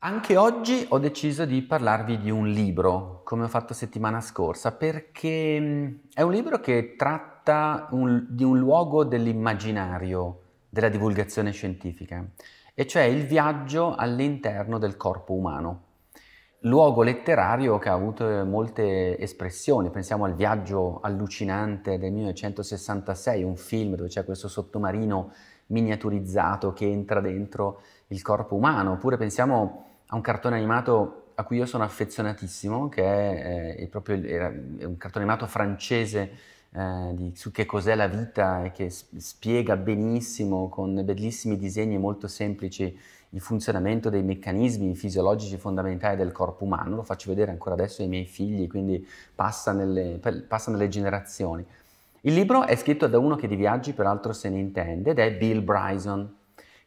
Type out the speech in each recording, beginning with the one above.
Anche oggi ho deciso di parlarvi di un libro, come ho fatto settimana scorsa, perché mm, è un libro che tratta un, di un luogo dell'immaginario della divulgazione scientifica, e cioè il viaggio all'interno del corpo umano luogo letterario che ha avuto eh, molte espressioni, pensiamo al viaggio allucinante del 1966, un film dove c'è questo sottomarino miniaturizzato che entra dentro il corpo umano, oppure pensiamo a un cartone animato a cui io sono affezionatissimo, che è, eh, è proprio è un cartone animato francese eh, di, su che cos'è la vita e che spiega benissimo con bellissimi disegni molto semplici il funzionamento dei meccanismi fisiologici fondamentali del corpo umano, lo faccio vedere ancora adesso ai miei figli, quindi passa nelle, passa nelle generazioni. Il libro è scritto da uno che di viaggi peraltro se ne intende ed è Bill Bryson,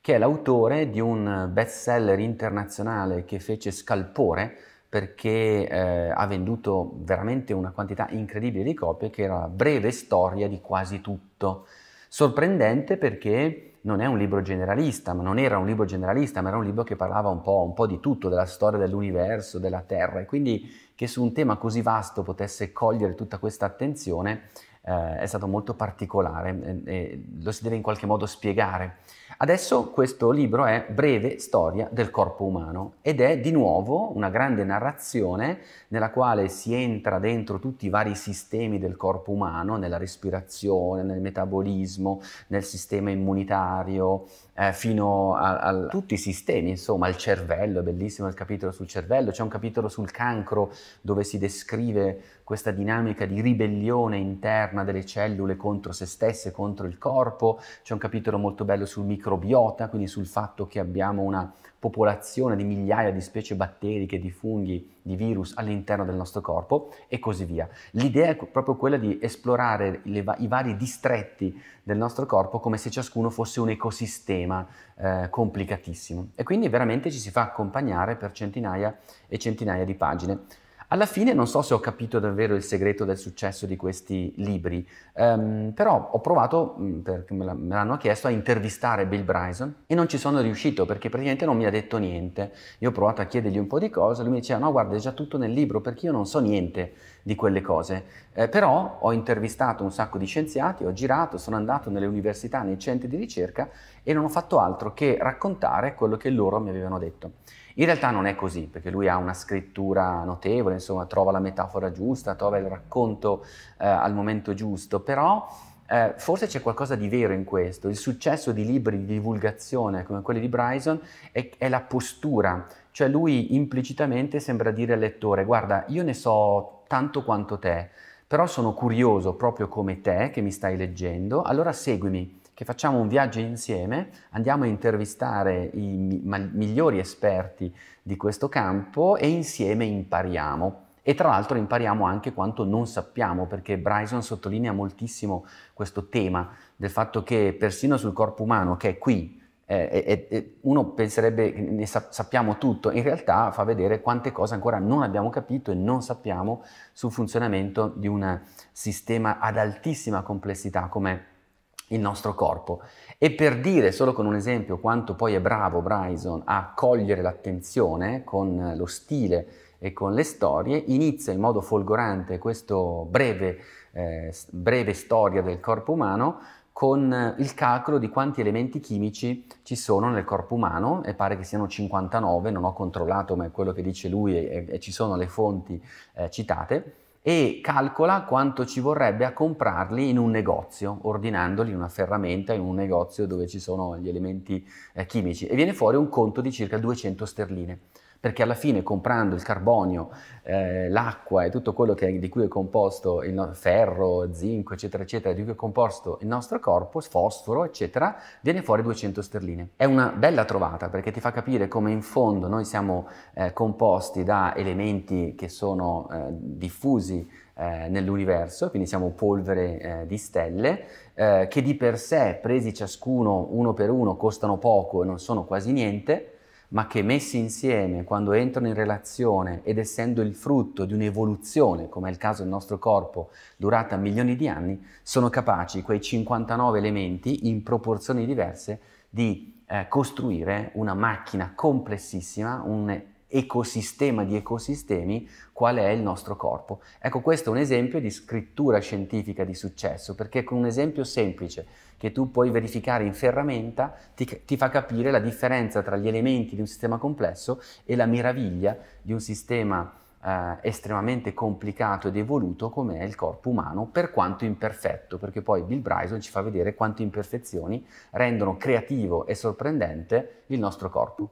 che è l'autore di un bestseller internazionale che fece scalpore perché eh, ha venduto veramente una quantità incredibile di copie, che era la breve storia di quasi tutto. Sorprendente perché non è un libro generalista, ma non era un libro generalista, ma era un libro che parlava un po', un po di tutto, della storia dell'universo, della Terra, e quindi che su un tema così vasto potesse cogliere tutta questa attenzione eh, è stato molto particolare e, eh, e lo si deve in qualche modo spiegare. Adesso questo libro è Breve storia del corpo umano ed è di nuovo una grande narrazione nella quale si entra dentro tutti i vari sistemi del corpo umano, nella respirazione, nel metabolismo, nel sistema immunitario bancario, eh, fino a, a, tutti i sistemi, insomma, al cervello, è bellissimo il capitolo sul cervello, c'è un capitolo sul cancro dove si descrive questa dinamica di ribellione interna delle cellule contro se stesse, contro il corpo. C'è un capitolo molto bello sul microbiota, quindi sul fatto che abbiamo una popolazione di migliaia di specie batteriche, di funghi, di virus all'interno del nostro corpo e così via. L'idea è proprio quella di esplorare va- i vari distretti del nostro corpo come se ciascuno fosse un ecosistema eh, complicatissimo e quindi veramente ci si fa accompagnare per centinaia e centinaia di pagine. Alla fine non so se ho capito davvero il segreto del successo di questi libri, ehm, però ho provato, mm, perché me l'hanno chiesto, a intervistare Bill Bryson e non ci sono riuscito perché praticamente non mi ha detto niente. Io ho provato a chiedergli un po' di cose, lui mi diceva no guarda è già tutto nel libro perché io non so niente di quelle cose. Eh, però ho intervistato un sacco di scienziati, ho girato, sono andato nelle università, nei centri di ricerca e non ho fatto altro che raccontare quello che loro mi avevano detto. In realtà non è così, perché lui ha una scrittura notevole, insomma, trova la metafora giusta, trova il racconto eh, al momento giusto, però eh, forse c'è qualcosa di vero in questo. Il successo di libri di divulgazione come quelli di Bryson è, è la postura, cioè lui implicitamente sembra dire al lettore guarda io ne so tanto quanto te, però sono curioso proprio come te che mi stai leggendo, allora seguimi che facciamo un viaggio insieme, andiamo a intervistare i migliori esperti di questo campo e insieme impariamo. E tra l'altro impariamo anche quanto non sappiamo, perché Bryson sottolinea moltissimo questo tema del fatto che persino sul corpo umano, che è qui, eh, eh, uno penserebbe ne sa- sappiamo tutto, in realtà fa vedere quante cose ancora non abbiamo capito e non sappiamo sul funzionamento di un sistema ad altissima complessità come il nostro corpo. E per dire solo con un esempio quanto poi è bravo Bryson a cogliere l'attenzione con lo stile e con le storie, inizia in modo folgorante questa breve, eh, breve storia del corpo umano con il calcolo di quanti elementi chimici ci sono nel corpo umano e pare che siano 59, non ho controllato ma è quello che dice lui e, e ci sono le fonti eh, citate e calcola quanto ci vorrebbe a comprarli in un negozio, ordinandoli in una ferramenta, in un negozio dove ci sono gli elementi eh, chimici e viene fuori un conto di circa 200 sterline perché alla fine comprando il carbonio, eh, l'acqua e tutto quello che, di cui è composto il no- ferro, zinco, eccetera, eccetera, di cui è composto il nostro corpo, fosforo, eccetera, viene fuori 200 sterline. È una bella trovata perché ti fa capire come in fondo noi siamo eh, composti da elementi che sono eh, diffusi eh, nell'universo, quindi siamo polvere eh, di stelle, eh, che di per sé, presi ciascuno uno per uno, costano poco e non sono quasi niente, ma che messi insieme quando entrano in relazione ed essendo il frutto di un'evoluzione, come è il caso del nostro corpo, durata milioni di anni, sono capaci quei 59 elementi in proporzioni diverse di eh, costruire una macchina complessissima, un ecosistema di ecosistemi qual è il nostro corpo. Ecco, questo è un esempio di scrittura scientifica di successo, perché con un esempio semplice che tu puoi verificare in ferramenta ti, ti fa capire la differenza tra gli elementi di un sistema complesso e la meraviglia di un sistema eh, estremamente complicato ed evoluto come è il corpo umano, per quanto imperfetto, perché poi Bill Bryson ci fa vedere quante imperfezioni rendono creativo e sorprendente il nostro corpo.